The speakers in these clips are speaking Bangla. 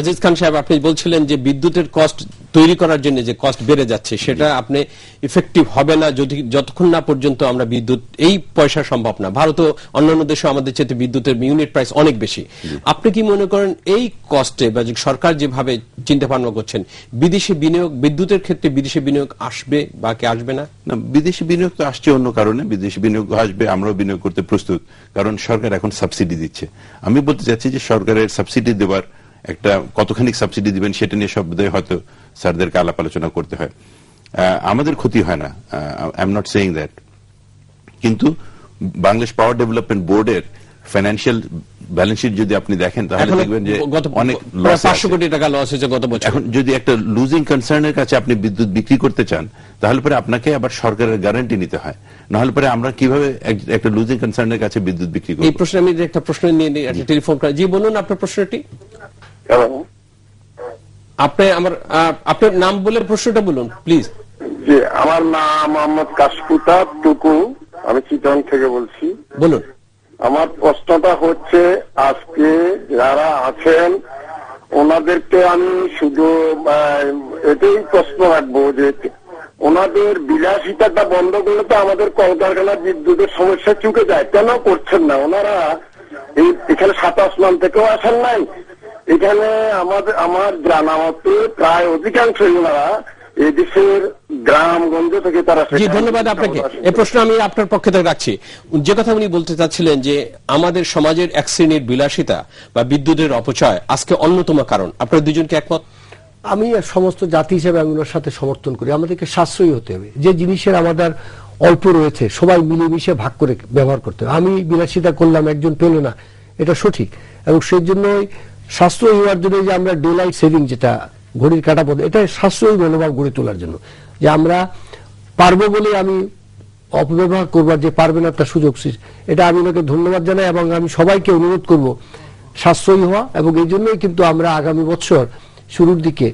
আজিজ খান সাহেব আপনি বলছিলেন যে বিদ্যুতের কস্ট তৈরি করার জন্য যে কস্ট বেড়ে যাচ্ছে সেটা আপনি ইফেক্টিভ হবে না যদি যতক্ষণ না পর্যন্ত আমরা বিদ্যুৎ এই পয়সা সম্ভব না ভারত ও অন্যান্য দেশে আমাদের চেয়ে বিদ্যুতের ইউনিট প্রাইস অনেক বেশি আপনি কি মনে করেন এই কস্টে বা সরকার যেভাবে চিন্তা ভাবনা করছেন বিদেশি বিনিয়োগ বিদ্যুতের ক্ষেত্রে বিদেশি বিনিয়োগ আসবে বা কি আসবে না বিদেশি বিনিয়োগ তো আসছে অন্য কারণে বিদেশি বিনিয়োগ আসবে আমরাও বিনিয়োগ করতে প্রস্তুত কারণ সরকার এখন সাবসিডি দিচ্ছে আমি বলতে চাচ্ছি যে সরকারের সাবসিডি দেওয়ার একটা কতখানি সাবসিডি দিবেন সেটা নিয়ে সব হয়তো স্যারদেরকে আলাপ আলোচনা করতে হয় আমাদের ক্ষতি হয় না I am not saying that কিন্তু বাংলাদেশ পাওয়ার ডেভেলপমেন্ট বোর্ডের ফাইন্যান্সিয়াল ব্যালেন্স শিট যদি আপনি দেখেন তাহলে দেখবেন যে অনেক পাঁচশো কোটি টাকা লস হয়েছে গত বছর এখন যদি একটা লুজিং কনসার্নের কাছে আপনি বিদ্যুৎ বিক্রি করতে চান তাহলে পরে আপনাকে আবার সরকারের গ্যারান্টি নিতে হয় নাহলে পরে আমরা কিভাবে একটা লুজিং কনসার্নের কাছে বিদ্যুৎ বিক্রি করব এই প্রশ্ন আমি একটা প্রশ্ন নিয়ে একটা টেলিফোন জি বলুন আপনার প্রশ্নটি আপনি আমার আপনার নাম বলে প্রশ্নটা বলুন প্লিজ জি আমার নাম মোহাম্মদ কাশকুতা টুকু আমি চিতন থেকে বলছি বলুন আমার প্রশ্নটা হচ্ছে আজকে যারা আছেন ওনাদেরকে আমি শুধু এটাই প্রশ্ন রাখবো যে ওনাদের বিলাসিতাটা বন্ধ করলে তো আমাদের কলকারখানা বিদ্যুতের সমস্যা চুকে যায় কেন করছেন না ওনারা এই এখানে সাতাশ নাম থেকেও আসেন নাই এখানে আমাদের আমার জানা মতে প্রায় অধিকাংশই ওনারা এদেশের থেকে তারা ধন্যবাদ আপনাকে এই প্রশ্ন আমি আপনার পক্ষে থেকে রাখছি যে কথা উনি বলতে চাচ্ছিলেন যে আমাদের সমাজের এক শ্রেণীর বিলাসিতা বা বিদ্যুতের অপচয় আজকে অন্যতম কারণ আপনার দুজনকে একমত আমি সমস্ত জাতি হিসেবে আমি ওনার সাথে সমর্থন করি আমাদেরকে সাশ্রয়ী হতে হবে যে জিনিসের আমাদের অল্প রয়েছে সবাই মিলেমিশে ভাগ করে ব্যবহার করতে হবে আমি বিলাসিতা করলাম একজন পেল না এটা সঠিক এবং সেই জন্যই সাশ্রয়ী হওয়ার জন্য যে আমরা ডে লাইট সেভিং যেটা ঘড়ির কাটা পথ এটা সাশ্রয়ী মনোভাব গড়ে তোলার জন্য যে আমরা পারবো বলে আমি অপব্যবহার করবার যে পারবে না একটা সুযোগ এটা আমি ওনাকে ধন্যবাদ জানাই এবং আমি সবাইকে অনুরোধ করব সাশ্রয়ী হওয়া এবং এই জন্যই কিন্তু আমরা আগামী বছর শুরুর দিকে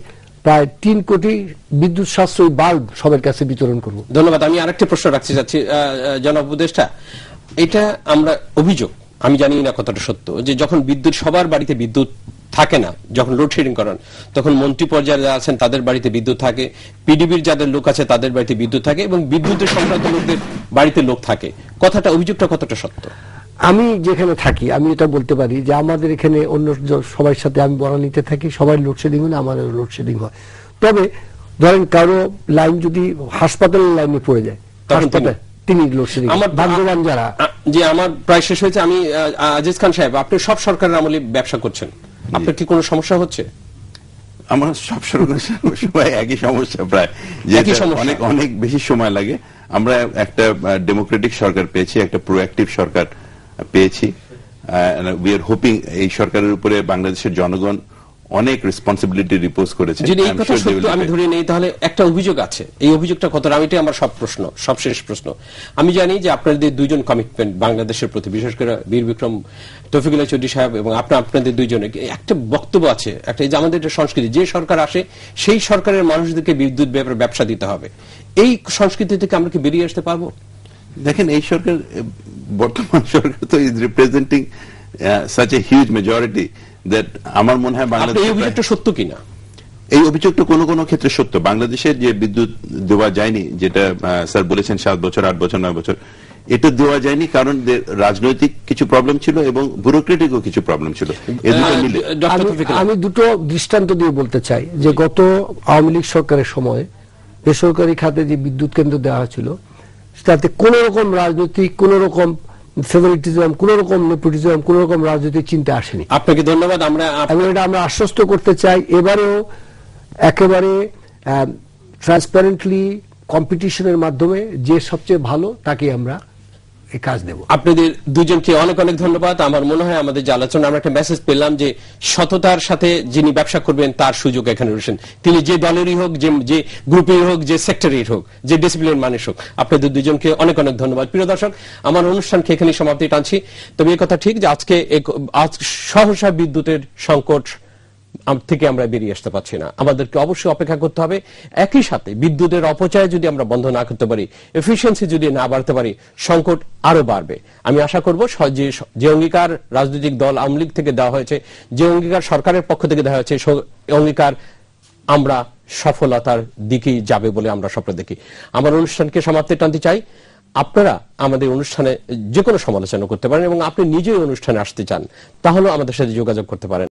প্রায় তিন কোটি বিদ্যুৎ সাশ্রয়ী বাল্ব সবার কাছে বিতরণ করব ধন্যবাদ আমি আরেকটি প্রশ্ন রাখতে চাচ্ছি জনাব উপদেষ্টা এটা আমরা অভিযোগ আমি জানি না কতটা সত্য যে যখন বিদ্যুৎ সবার বাড়িতে বিদ্যুৎ থাকে না যখন লোডশেডিং করেন তখন মন্ত্রী পর্যায়ে যারা আছেন তাদের বাড়িতে বিদ্যুৎ থাকে পিডিবির যাদের লোক আছে তাদের বাড়িতে বিদ্যুৎ থাকে এবং বিদ্যুতের সংক্রান্ত লোকদের বাড়িতে লোক থাকে কথাটা অভিযোগটা কতটা সত্য আমি যেখানে থাকি আমি এটা বলতে পারি যে আমাদের এখানে অন্য সবার সাথে আমি বড় নিতে থাকি সবাই লোডশেডিং হলে আমাদের লোডশেডিং হয় তবে ধরেন কারো লাইন যদি হাসপাতালের লাইনে পড়ে যায় তিনি লোডশেডিং ভাগ্যবান যারা যে আমার প্রায় শেষ হয়েছে আমি আজিজ খান সাহেব আপনি সব সরকারের আমলে ব্যবসা করছেন আপনার কি কোনো সমস্যা হচ্ছে আমার সব সরকার সবাই একই সমস্যা প্রায় অনেক অনেক বেশি সময় লাগে আমরা একটা ডেমোক্রেটিক সরকার পেয়েছি একটা প্রোঅ্যাক্টিভ সরকার পেয়েছি উই আর হোপিং এই সরকারের উপরে বাংলাদেশের জনগণ অনেক রেসপন্সিবিলিটি রিপোজ করেছে যদি এই কথা সত্য আমি ধরে নেই তাহলে একটা অভিযোগ আছে এই অভিযোগটা কত আমি এটা আমার সব প্রশ্ন সব শেষ প্রশ্ন আমি জানি যে আপনাদের দুইজন কমিটমেন্ট বাংলাদেশের প্রতি বিশেষ করে বীর বিক্রম তফিকুল্লাহ চৌধুরী সাহেব এবং আপনার আপনাদের দুইজনে একটা বক্তব্য আছে একটা যে আমাদের একটা সংস্কৃতি যে সরকার আসে সেই সরকারের মানুষদেরকে বিদ্যুৎ ব্যাপারে ব্যবসা দিতে হবে এই সংস্কৃতি থেকে আমরা কি বেরিয়ে আসতে পারবো দেখেন এই সরকার বর্তমান সরকার তো is representing such a huge majority that আমার মনে হয় বাংলাদেশ এই অভিযোগটা সত্য কিনা এই অভিযোগটা কোন কোন ক্ষেত্রে সত্য বাংলাদেশের যে বিদ্যুৎ দেওয়া যায়নি যেটা স্যার বলেছেন সাত বছর আট বছর নয় বছর এটা দেওয়া যায়নি কারণ রাজনৈতিক কিছু প্রবলেম ছিল এবং ব্যুরোক্রেটিকও কিছু প্রবলেম ছিল আমি দুটো দৃষ্টান্ত দিয়ে বলতে চাই যে গত আওয়ামী লীগ সরকারের সময় বেসরকারি খাতে যে বিদ্যুৎ কেন্দ্র দেওয়া হয়েছিল তাতে কোন রকম রাজনৈতিক কোন রকম ফেভারিটিজম কোন রকম নেপোটিজম কোন রকম রাজনৈতিক চিন্তা আসেনি আপনাকে ধন্যবাদ আমরা এটা আমরা আশ্বস্ত করতে চাই এবারেও একেবারে ট্রান্সপারেন্টলি কম্পিটিশনের মাধ্যমে যে সবচেয়ে ভালো তাকে আমরা কাজ দেব আপনাদের দুজনকে অনেক অনেক ধন্যবাদ আমার মনে হয় আমাদের যে আলোচনা আমরা একটা মেসেজ পেলাম যে সততার সাথে যিনি ব্যবসা করবেন তার সুযোগ এখানে রয়েছেন তিনি যে দলেরই হোক যে যে গ্রুপের হোক যে সেক্টরের হোক যে ডিসিপ্লিন মানুষ হোক আপনাদের দুজনকে অনেক অনেক ধন্যবাদ প্রিয় দর্শক আমার অনুষ্ঠানকে এখানে সমাপ্তি টানছি তবে এই কথা ঠিক যে আজকে আজ সহসা বিদ্যুতের সংকট থেকে আমরা বেরিয়ে আসতে পারছি না আমাদেরকে অবশ্যই অপেক্ষা করতে হবে একই সাথে বিদ্যুতের অপচয় যদি আমরা বন্ধ না করতে পারি এফিসিয়েন্সি যদি না বাড়তে পারি সংকট আরো বাড়বে আমি আশা করব যে অঙ্গীকার রাজনৈতিক দল আওয়ামী লীগ থেকে দেওয়া হয়েছে যে অঙ্গীকার সরকারের পক্ষ থেকে দেওয়া হয়েছে অঙ্গীকার আমরা সফলতার দিকেই যাবে বলে আমরা স্বপ্ন দেখি আমার অনুষ্ঠানকে সমাপ্তি টানতে চাই আপনারা আমাদের অনুষ্ঠানে যে কোনো সমালোচনা করতে পারেন এবং আপনি নিজেই অনুষ্ঠানে আসতে চান তাহলেও আমাদের সাথে যোগাযোগ করতে পারেন